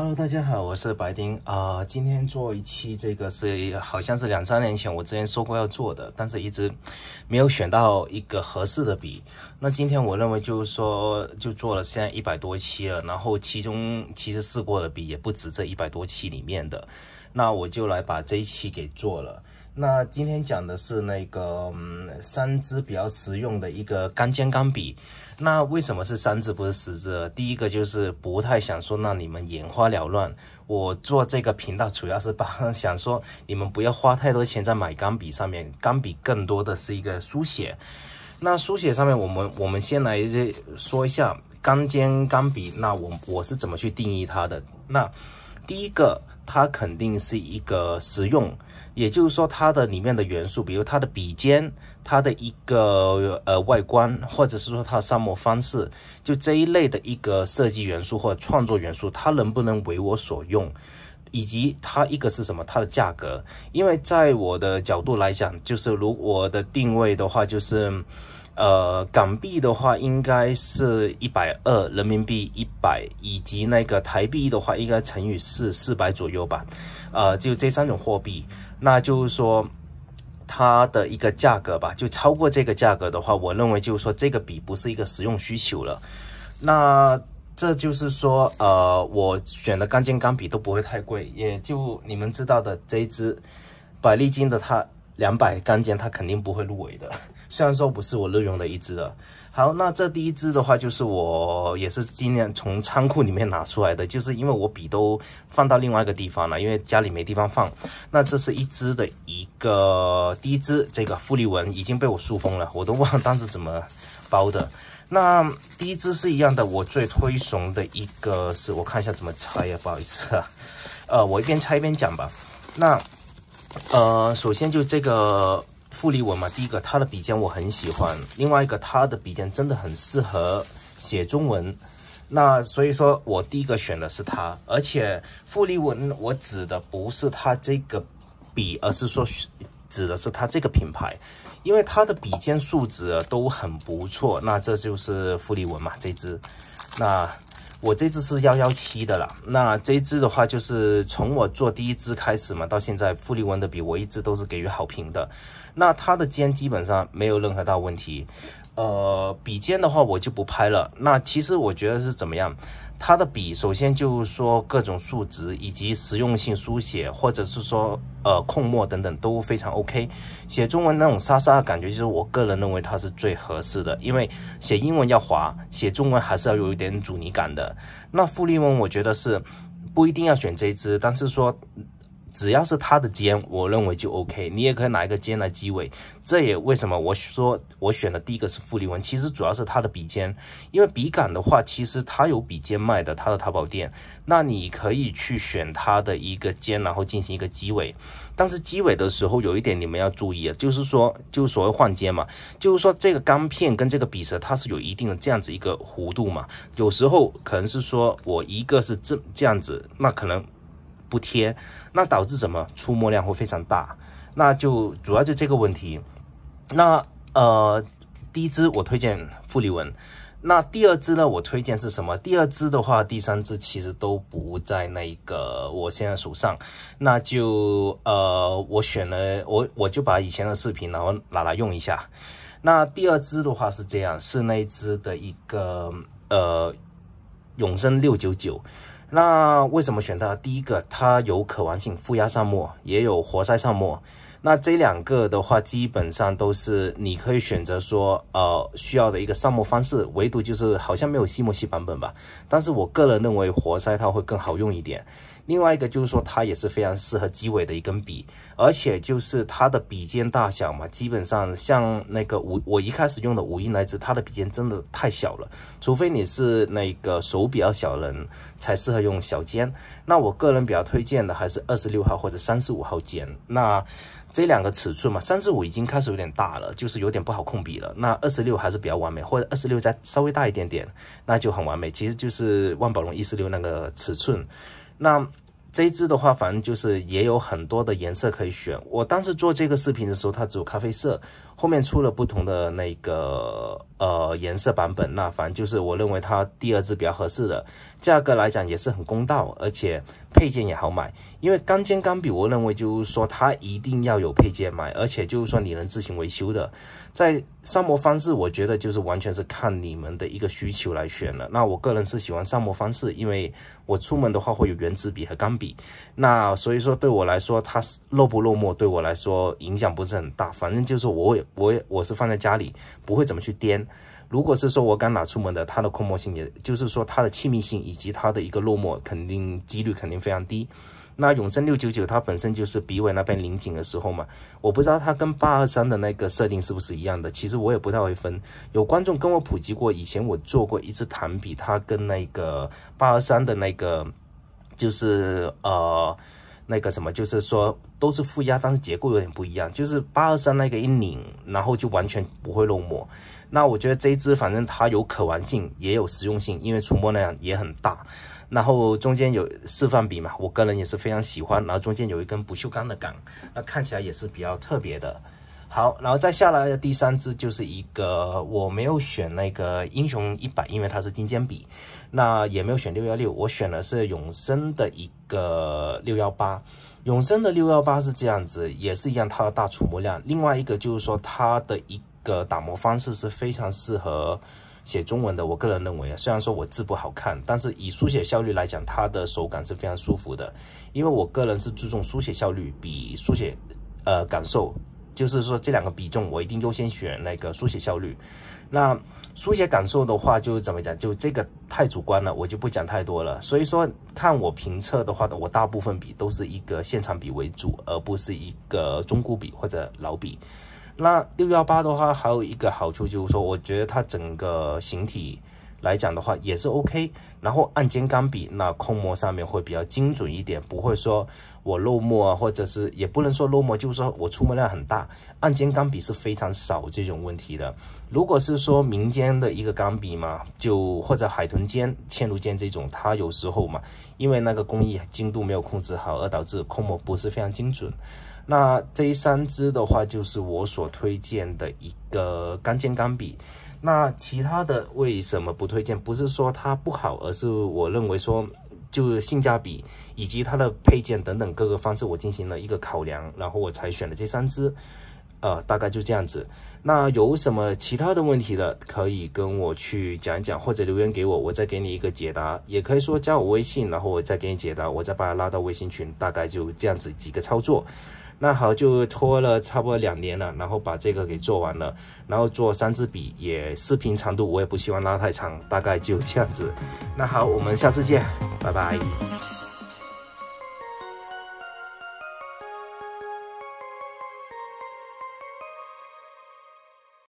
Hello，大家好，我是白丁啊。今天做一期这个是，好像是两三年前我之前说过要做的，但是一直没有选到一个合适的笔。那今天我认为就是说，就做了现在一百多期了，然后其中其实试过的笔也不止这一百多期里面的。那我就来把这一期给做了。那今天讲的是那个，嗯，三支比较实用的一个钢尖钢笔。那为什么是三支，不是十支？第一个就是不太想说，让你们眼花缭乱。我做这个频道主要是帮想说，你们不要花太多钱在买钢笔上面。钢笔更多的是一个书写。那书写上面，我们我们先来说一下钢尖钢笔。那我我是怎么去定义它的？那第一个。它肯定是一个实用，也就是说，它的里面的元素，比如它的笔尖，它的一个呃外观，或者是说它的上墨方式，就这一类的一个设计元素或者创作元素，它能不能为我所用，以及它一个是什么，它的价格，因为在我的角度来讲，就是如我的定位的话，就是。呃，港币的话应该是一百二，人民币一百，以及那个台币的话应该乘以四，四百左右吧。呃，就这三种货币，那就是说它的一个价格吧，就超过这个价格的话，我认为就是说这个笔不是一个实用需求了。那这就是说，呃，我选的钢尖钢笔都不会太贵，也就你们知道的这支百利金的它两百钢尖，它肯定不会入围的。虽然说不是我日用的一支了，好，那这第一支的话，就是我也是今年从仓库里面拿出来的，就是因为我笔都放到另外一个地方了，因为家里没地方放。那这是一支的一个第一支，这个富丽纹已经被我塑封了，我都忘了当时怎么包的。那第一支是一样的，我最推崇的一个是我看一下怎么拆呀，不好意思啊，呃，我一边拆一边讲吧。那呃，首先就这个。富丽文嘛，第一个它的笔尖我很喜欢，另外一个它的笔尖真的很适合写中文，那所以说我第一个选的是它，而且富丽文我指的不是它这个笔，而是说指的是它这个品牌，因为它的笔尖素质都很不错，那这就是富丽文嘛，这支，那。我这支是幺幺七的了，那这支的话就是从我做第一支开始嘛，到现在富丽文的笔我一直都是给予好评的，那它的尖基本上没有任何大问题，呃，笔尖的话我就不拍了，那其实我觉得是怎么样？它的笔首先就是说各种数值以及实用性书写，或者是说呃控墨等等都非常 OK。写中文那种沙沙的感觉，其实我个人认为它是最合适的，因为写英文要滑，写中文还是要有一点阻尼感的。那富丽翁我觉得是不一定要选这支，但是说。只要是它的尖，我认为就 OK。你也可以拿一个尖来机尾，这也为什么我说我选的第一个是富丽文，其实主要是它的笔尖，因为笔杆的话，其实它有笔尖卖的，它的淘宝店，那你可以去选它的一个尖，然后进行一个机尾。但是机尾的时候有一点你们要注意啊，就是说就所谓换尖嘛，就是说这个钢片跟这个笔舌它是有一定的这样子一个弧度嘛，有时候可能是说我一个是这这样子，那可能。不贴，那导致什么出墨量会非常大，那就主要就这个问题。那呃，第一支我推荐富丽文，那第二支呢，我推荐是什么？第二支的话，第三支其实都不在那个我现在手上，那就呃，我选了我我就把以前的视频然后拿来用一下。那第二支的话是这样，是那一支的一个呃永生六九九。那为什么选它？第一个，它有可玩性，负压上墨也有活塞上墨。那这两个的话，基本上都是你可以选择说，呃，需要的一个上墨方式。唯独就是好像没有细磨细版本吧。但是我个人认为活塞套会更好用一点。另外一个就是说，它也是非常适合机尾的一根笔，而且就是它的笔尖大小嘛，基本上像那个五，我一开始用的五音来自，它的笔尖真的太小了，除非你是那个手比较小人才适合用小尖。那我个人比较推荐的还是二十六号或者三十五号尖。那这两个尺寸嘛，三十五已经开始有点大了，就是有点不好控笔了。那二十六还是比较完美，或者二十六再稍微大一点点，那就很完美。其实就是万宝龙一十六那个尺寸，那。这一支的话，反正就是也有很多的颜色可以选。我当时做这个视频的时候，它只有咖啡色，后面出了不同的那个呃颜色版本。那反正就是我认为它第二支比较合适的，价格来讲也是很公道，而且配件也好买。因为钢尖钢笔，我认为就是说它一定要有配件买，而且就是说你能自行维修的。在上磨方式，我觉得就是完全是看你们的一个需求来选了。那我个人是喜欢上磨方式，因为。我出门的话会有圆珠笔和钢笔，那所以说对我来说，它漏不漏墨对我来说影响不是很大。反正就是我我我是放在家里，不会怎么去颠。如果是说我敢拿出门的，它的控墨性，也就是说它的气密性以及它的一个漏墨，肯定几率肯定非常低。那永生六九九它本身就是笔尾那边拧紧的时候嘛，我不知道它跟八二三的那个设定是不是一样的。其实我也不太会分，有观众跟我普及过，以前我做过一次弹笔，它跟那个八二三的那个，就是呃那个什么，就是说都是负压，但是结构有点不一样。就是八二三那个一拧，然后就完全不会漏墨。那我觉得这只反正它有可玩性，也有实用性，因为出墨量也很大。然后中间有示范笔嘛，我个人也是非常喜欢。然后中间有一根不锈钢的杆，那看起来也是比较特别的。好，然后再下来的第三支就是一个，我没有选那个英雄一百，因为它是金尖笔，那也没有选六幺六，我选的是永生的一个六幺八。永生的六幺八是这样子，也是一样它的大触摸量。另外一个就是说它的一个打磨方式是非常适合。写中文的，我个人认为啊，虽然说我字不好看，但是以书写效率来讲，它的手感是非常舒服的。因为我个人是注重书写效率，比书写，呃，感受，就是说这两个比重，我一定优先选那个书写效率。那书写感受的话，就怎么讲，就这个太主观了，我就不讲太多了。所以说，看我评测的话呢，我大部分笔都是一个现场笔为主，而不是一个中古笔或者老笔。那六幺八的话，还有一个好处就是说，我觉得它整个形体来讲的话也是 OK。然后按肩钢笔，那控墨上面会比较精准一点，不会说我漏墨啊，或者是也不能说漏墨，就是说我出墨量很大。按肩钢笔是非常少这种问题的。如果是说民间的一个钢笔嘛，就或者海豚尖、嵌入尖这种，它有时候嘛，因为那个工艺精度没有控制好，而导致控墨不是非常精准。那这三支的话，就是我所推荐的一个钢尖钢笔。那其他的为什么不推荐？不是说它不好，而是我认为说，就是性价比以及它的配件等等各个方式，我进行了一个考量，然后我才选了这三支。呃，大概就这样子。那有什么其他的问题的，可以跟我去讲一讲，或者留言给我，我再给你一个解答。也可以说加我微信，然后我再给你解答，我再把它拉到微信群。大概就这样子几个操作。那好，就拖了差不多两年了，然后把这个给做完了，然后做三支笔也视频长度我也不希望拉太长，大概就这样子。那好，我们下次见，拜拜。